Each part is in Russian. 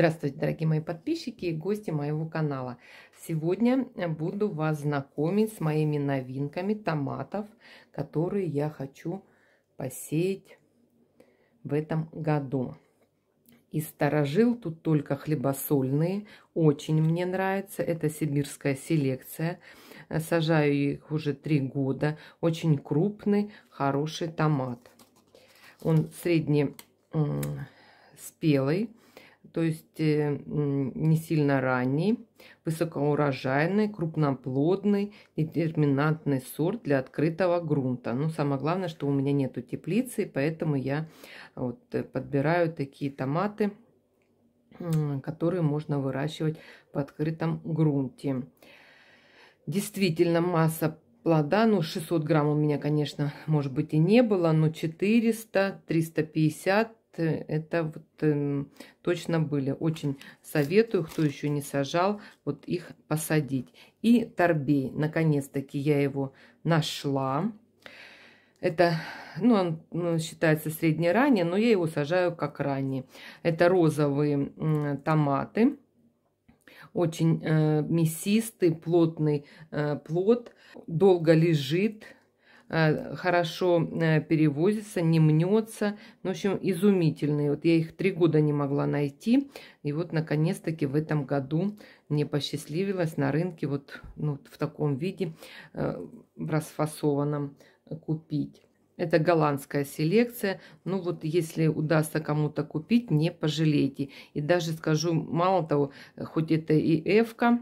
Здравствуйте, дорогие мои подписчики и гости моего канала. Сегодня буду вас знакомить с моими новинками томатов, которые я хочу посеять в этом году. И сторожил тут только хлебосольные. Очень мне нравится. Это сибирская селекция. Сажаю их уже три года. Очень крупный, хороший томат. Он средний спелый то есть э, не сильно ранний, высокоурожайный, крупноплодный, детерминантный сорт для открытого грунта. Но ну, самое главное, что у меня нету теплицы, поэтому я вот э, подбираю такие томаты, которые можно выращивать в открытом грунте. Действительно, масса плода, ну 600 грамм у меня, конечно, может быть и не было, но 400, 350, это вот э, точно были. Очень советую, кто еще не сажал, вот их посадить. И торбей, наконец-таки я его нашла. Это, ну, он ну, считается среднеранее, но я его сажаю как ранний. Это розовые э, томаты. Очень э, мясистый, плотный э, плод. Долго лежит, Э, хорошо э, перевозится, не мнется. Ну, в общем, изумительные. Вот я их три года не могла найти. И вот, наконец-таки, в этом году мне посчастливилось на рынке вот ну, в таком виде, э, расфасованном, купить. Это голландская селекция. Ну вот, если удастся кому-то купить, не пожалейте. И даже скажу, мало того, хоть это и эвка,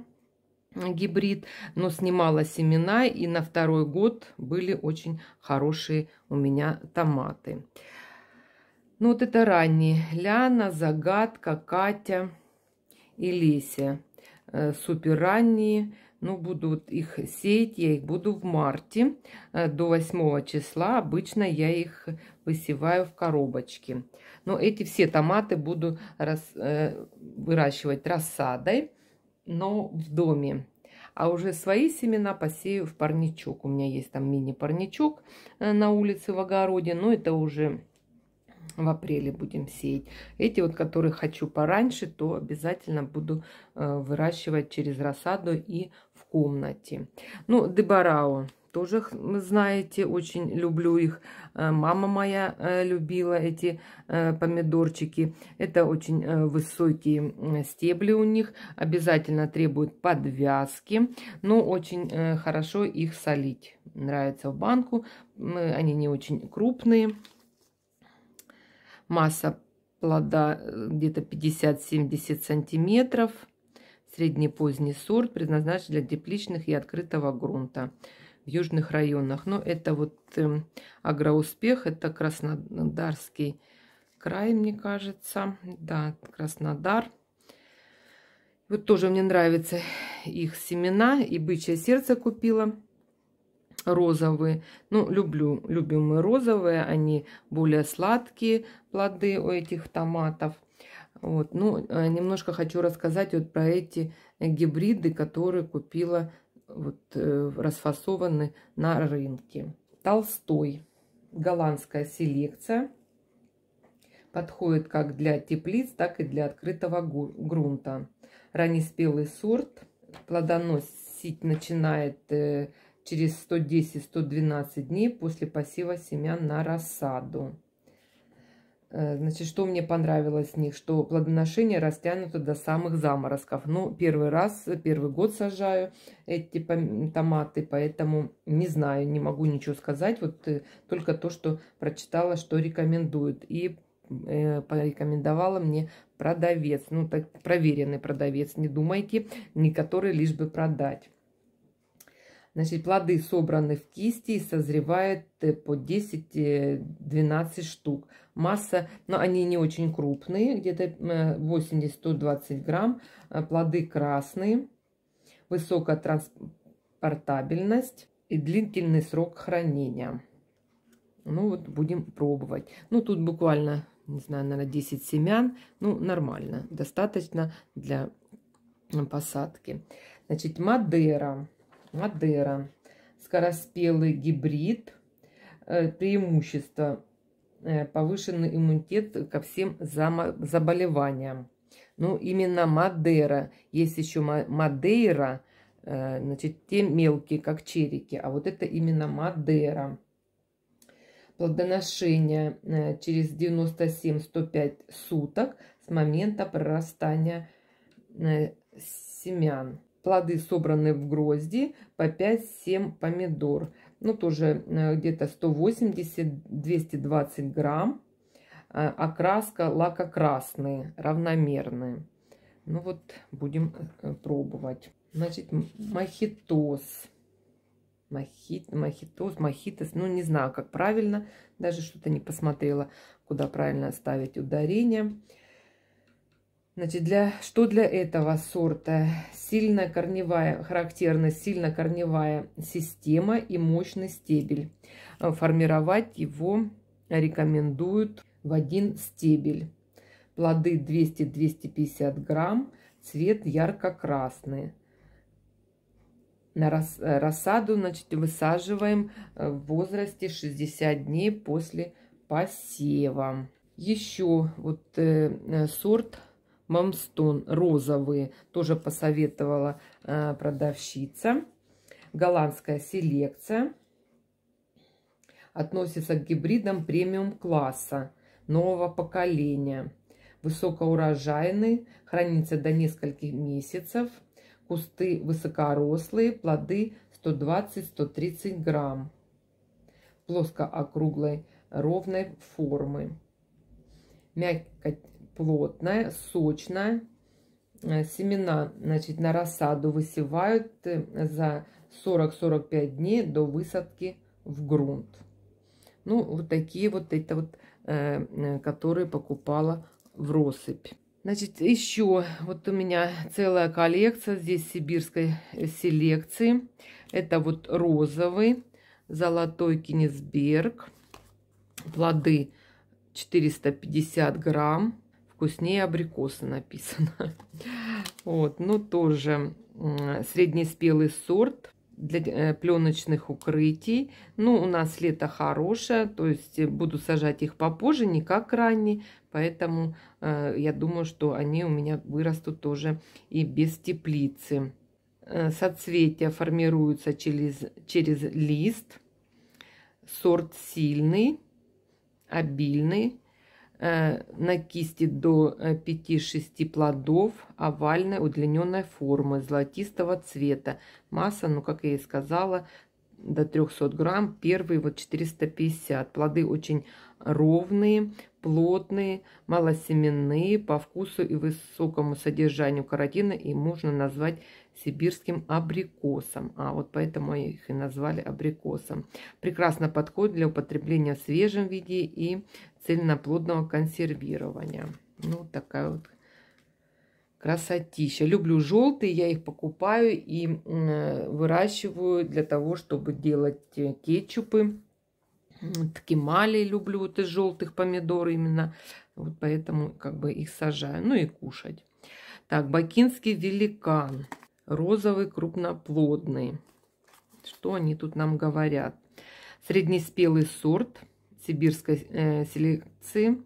гибрид, но снимала семена, и на второй год были очень хорошие у меня томаты. Ну вот это ранние. Ляна, Загадка, Катя и Леся. Э, Супер ранние. Ну, буду вот их сеять, я их буду в марте э, до 8 числа. Обычно я их высеваю в коробочке. Но эти все томаты буду рас, э, выращивать рассадой но в доме а уже свои семена посею в парничок. У меня есть там мини-парничок э, на улице в огороде, но это уже в апреле будем сеять. Эти вот, которые хочу пораньше, то обязательно буду э, выращивать через рассаду и в комнате. Ну, дебарао тоже знаете, очень люблю их. Э, мама моя э, любила эти э, помидорчики. Это очень высокие стебли у них. Обязательно требуют подвязки, но ну, очень хорошо их солить. Нравится в банку. Они не очень крупные. Масса плода где-то 50-70 сантиметров. Средний поздний сорт предназначен для тепличных и открытого грунта южных районах. Но это вот э, агроуспех, это Краснодарский край, мне кажется. Да, Краснодар. Вот тоже мне нравятся их семена. И бычье сердце купила. Розовые. Ну, люблю, любимые розовые. Они более сладкие плоды у этих томатов. Вот, ну, э, немножко хочу рассказать вот про эти гибриды, которые купила вот, э, расфасованы на рынке. Толстой. Голландская селекция. Подходит как для теплиц, так и для открытого грунта. Раннеспелый сорт. Плодоносить начинает э, через 110-112 дней после посева семян на рассаду. Э, значит, что мне понравилось в них, что плодоношение растянуто до самых заморозков. Ну, первый раз, первый год сажаю эти томаты, поэтому не знаю, не могу ничего сказать. Вот э, только то, что прочитала, что рекомендуют. И э, порекомендовала мне продавец, ну, так проверенный продавец, не думайте, не который лишь бы продать. Значит, плоды собраны в кисти и созревает э, по 10-12 штук. Масса, но они не очень крупные, где-то 80-120 э, грамм. Э, плоды красные, высокая транспортабельность и длительный срок хранения. Ну вот, будем пробовать. Ну, тут буквально, не знаю, наверное, 10 семян. Ну, нормально, достаточно для посадки. Значит, Мадера Мадера. Скороспелый гибрид. Э, преимущество. Э, повышенный иммунитет ко всем заболеваниям. Ну, именно Мадера. Есть еще Мадейра, э, значит, те мелкие, как черики. А вот это именно Мадера. Плодоношение через 97-105 суток с момента прорастания семян. Плоды собраны в грозди по 5-7 помидор. Ну, тоже э, где-то 180-220 грамм. Э, окраска лака красный, равномерный. Ну вот, будем э, пробовать. Значит, мохитос. Мохит, мохитос, мохитос. Ну, не знаю, как правильно. Даже что-то не посмотрела, куда правильно ставить Ударение. Значит, для, что для этого сорта? Сильная корневая, характерна сильно корневая система и мощный стебель. А формировать его рекомендуют в один стебель. Плоды 200-250 грамм, цвет ярко-красный. На э, рассаду значит, высаживаем э, в возрасте 60 дней после посева. Еще вот э, э сорт Мамстон розовые тоже посоветовала э, продавщица. Голландская селекция. Относится к гибридам премиум класса нового поколения. Высокоурожайный, хранится до нескольких месяцев. Кусты высокорослые, плоды 120-130 грамм. Плоско-округлой ровной формы. Мякоть плотная, сочная. Э, семена значит, на рассаду высевают э, за 40-45 дней до высадки в грунт. Ну, вот такие вот это вот, э, которые покупала в россыпь. Значит, еще вот у меня целая коллекция здесь сибирской селекции. Это вот розовый, золотой Кенисберг. плоды 450 грамм вкуснее абрикоса написано. Вот, но ну, тоже среднеспелый сорт для э, пленочных укрытий. Ну, у нас лето хорошее, то есть буду сажать их попозже, не как ранние, поэтому э, я думаю, что они у меня вырастут тоже и без теплицы. Э, соцветия формируются через, через лист. Сорт сильный, обильный. Э, на кисти до 5-6 э, плодов овальной удлиненной формы, золотистого цвета. Масса, ну, как я и сказала, до 300 грамм, первые вот 450. Плоды очень ровные, плотные, малосеменные, по вкусу и высокому содержанию каротина и можно назвать сибирским абрикосом. А вот поэтому их и назвали абрикосом. Прекрасно подходит для употребления в свежем виде и цельноплодного консервирования. Ну, такая вот красотища. Люблю желтые, я их покупаю и выращиваю для того, чтобы делать э, кетчупы. Ткемали люблю вот из желтых помидор именно. Вот поэтому как бы их сажаю. Ну и кушать. Так, бакинский великан розовый крупноплодный. Что они тут нам говорят? Среднеспелый сорт сибирской э, селекции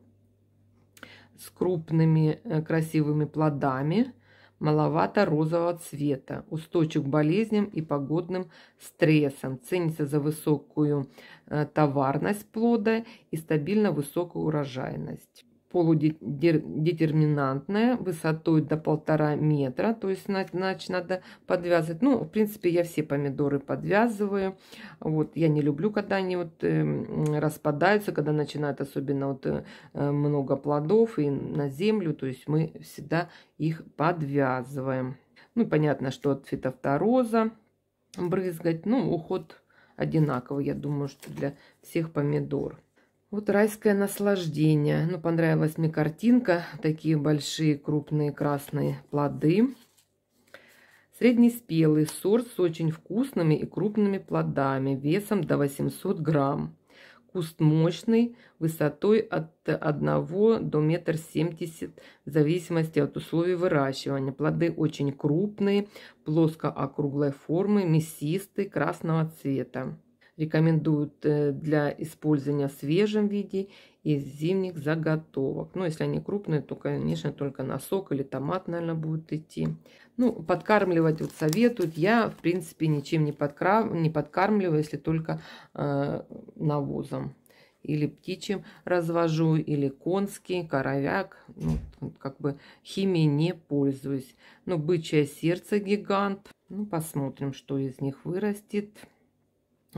с крупными э, красивыми плодами, маловато розового цвета, устойчив к болезням и погодным стрессам, ценится за высокую э, товарность плода и стабильно высокую урожайность полудетерминантная, высотой до полтора метра, то есть значит надо подвязывать. Ну, в принципе, я все помидоры подвязываю. Вот, я не люблю, когда они вот э, распадаются, когда начинают особенно вот э, много плодов и на землю, то есть мы всегда их подвязываем. Ну, понятно, что от фитофтороза брызгать, ну, уход одинаковый, я думаю, что для всех помидор. Вот райское наслаждение. Ну, понравилась мне картинка. Такие большие крупные красные плоды. Среднеспелый сорт с очень вкусными и крупными плодами, весом до 800 грамм. Куст мощный, высотой от 1 до 1,70 м, в зависимости от условий выращивания. Плоды очень крупные, плоско-округлой формы, мясистые, красного цвета рекомендуют э, для использования в свежем виде из зимних заготовок. Ну, если они крупные, то, конечно, только на сок или томат, наверное, будет идти. Ну, подкармливать вот советуют. Я, в принципе, ничем не, подкра, не подкармливаю, если только э, навозом. Или птичьим развожу, или конский, коровяк. Ну, как бы химией не пользуюсь. Ну, бычье сердце гигант. Ну, посмотрим, что из них вырастет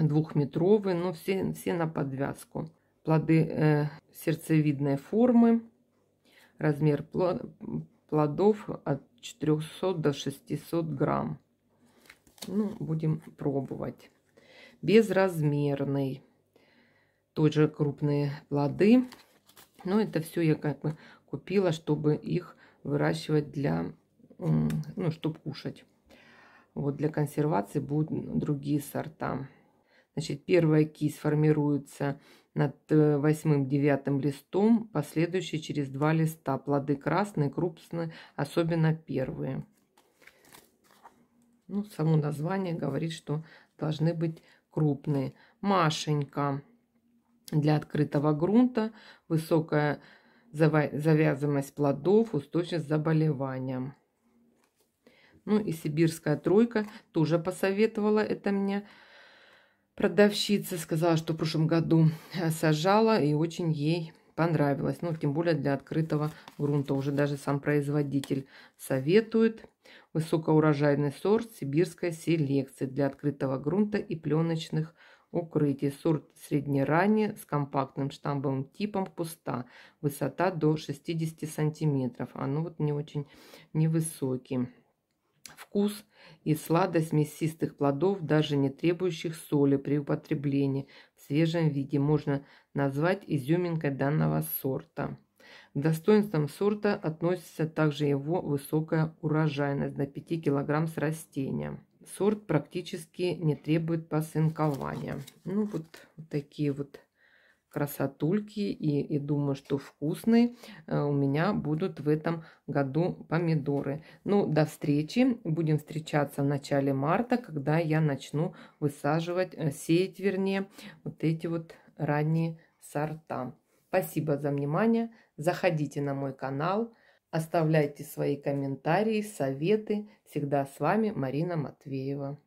двухметровые, но все, все на подвязку. Плоды э, сердцевидной формы. Размер плодов от 400 до 600 грамм. Ну, будем пробовать. Безразмерный. Тоже крупные плоды. Но это все я как бы купила, чтобы их выращивать для, ну, чтобы кушать. Вот для консервации будут другие сорта. Значит, первая кисть формируется над э, восьмым-девятым листом, последующие через два листа. Плоды красные, крупные, особенно первые. Ну, само название говорит, что должны быть крупные. Машенька. Для открытого грунта высокая завязанность плодов, устойчивость к заболеваниям. Ну и сибирская тройка тоже посоветовала это мне Продавщица сказала, что в прошлом году э, сажала и очень ей понравилось. Ну, тем более для открытого грунта. Уже даже сам производитель советует. Высокоурожайный сорт сибирской селекции для открытого грунта и пленочных укрытий. Сорт среднеранний с компактным штамбовым типом куста. Высота до 60 сантиметров. А ну вот не очень невысокий вкус и сладость мясистых плодов, даже не требующих соли при употреблении в свежем виде, можно назвать изюминкой данного сорта. К достоинствам сорта относится также его высокая урожайность до 5 кг с растения. Сорт практически не требует посынкования. Ну вот, вот такие вот красотульки и, и думаю, что вкусные э, у меня будут в этом году помидоры. Ну, до встречи. Будем встречаться в начале марта, когда я начну высаживать, э, сеять, вернее, вот эти вот ранние сорта. Спасибо за внимание. Заходите на мой канал, оставляйте свои комментарии, советы. Всегда с вами Марина Матвеева.